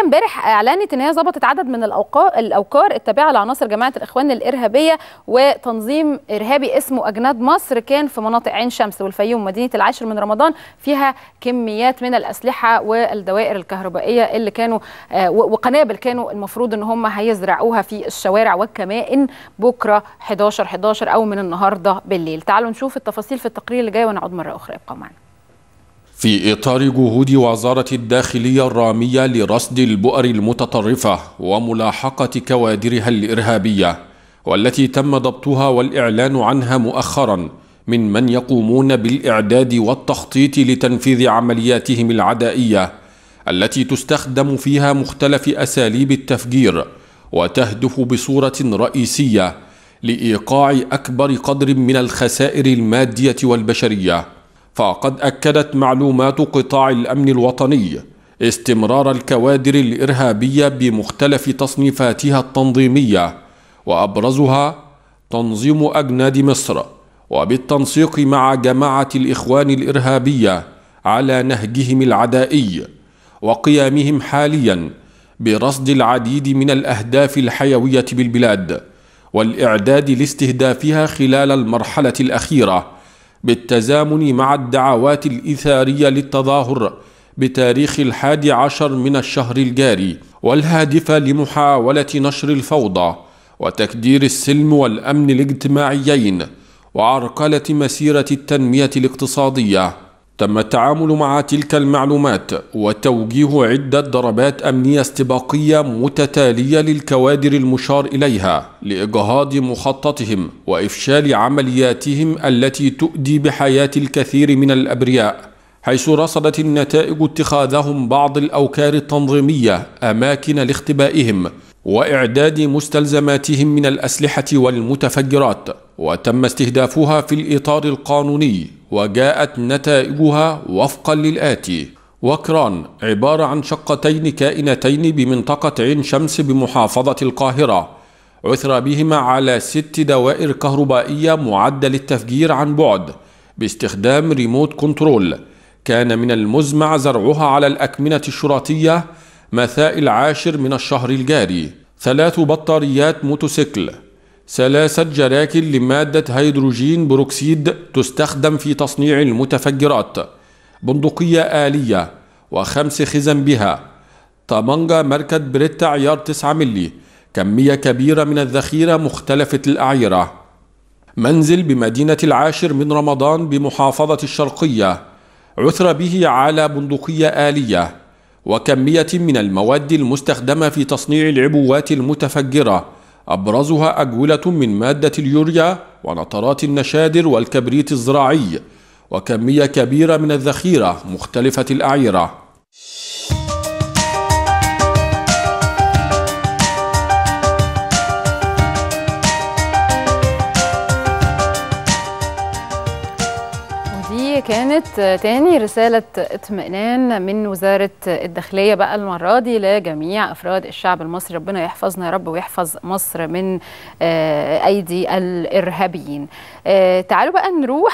امبارح اعلنت ان هي ظبطت عدد من الاوقار التابعه لعناصر جماعه الاخوان الارهابيه وتنظيم ارهابي اسمه اجناد مصر كان في مناطق عين شمس والفيوم مدينه العاشر من رمضان فيها كميات من الاسلحه والدوائر الكهربائيه اللي كانوا آه، وقنابل كانوا المفروض ان هم هيزرعوها في الشوارع والكمائن بكره 11 11 او من النهارده بالليل تعالوا نشوف التفاصيل في التقرير اللي جاي ونعود مره اخرى ابقوا معنا في إطار جهود وزارة الداخلية الرامية لرصد البؤر المتطرفة وملاحقة كوادرها الإرهابية والتي تم ضبطها والإعلان عنها مؤخرا من من يقومون بالإعداد والتخطيط لتنفيذ عملياتهم العدائية التي تستخدم فيها مختلف أساليب التفجير وتهدف بصورة رئيسية لإيقاع أكبر قدر من الخسائر المادية والبشرية فقد أكدت معلومات قطاع الأمن الوطني استمرار الكوادر الإرهابية بمختلف تصنيفاتها التنظيمية وأبرزها تنظيم أجناد مصر وبالتنسيق مع جماعة الإخوان الإرهابية على نهجهم العدائي وقيامهم حاليا برصد العديد من الأهداف الحيوية بالبلاد والإعداد لاستهدافها خلال المرحلة الأخيرة بالتزامن مع الدعوات الإثارية للتظاهر بتاريخ الحادي عشر من الشهر الجاري والهادفة لمحاولة نشر الفوضى وتكدير السلم والأمن الاجتماعيين وعرقلة مسيرة التنمية الاقتصادية تم التعامل مع تلك المعلومات وتوجيه عدة ضربات أمنية استباقية متتالية للكوادر المشار إليها لإجهاض مخططهم وإفشال عملياتهم التي تؤدي بحياة الكثير من الأبرياء حيث رصدت النتائج اتخاذهم بعض الأوكار التنظيمية أماكن لاختبائهم وإعداد مستلزماتهم من الأسلحة والمتفجرات وتم استهدافها في الإطار القانوني وجاءت نتائجها وفقا للآتي وكران عبارة عن شقتين كائنتين بمنطقة عين شمس بمحافظة القاهرة عثر بهما على ست دوائر كهربائية معدل للتفجير عن بعد باستخدام ريموت كنترول كان من المزمع زرعها على الأكمنة الشرطية مساء العاشر من الشهر الجاري ثلاث بطاريات موتوسيكل ثلاثة جراكل لمادة هيدروجين بروكسيد تستخدم في تصنيع المتفجرات بندقية آلية وخمس خزن بها طمانجا ماركة بريتا عيار 9 ملي كمية كبيرة من الذخيرة مختلفة الأعيرة منزل بمدينة العاشر من رمضان بمحافظة الشرقية عثر به على بندقية آلية وكمية من المواد المستخدمة في تصنيع العبوات المتفجرة أبرزها أجولة من مادة اليوريا ونطرات النشادر والكبريت الزراعي وكمية كبيرة من الذخيرة مختلفة الأعيرة كانت تاني رسالة اطمئنان من وزارة الداخلية بقى المرة دي لجميع أفراد الشعب المصري ربنا يحفظنا يا رب ويحفظ مصر من آه، أيدي الإرهابيين آه، تعالوا بقى نروح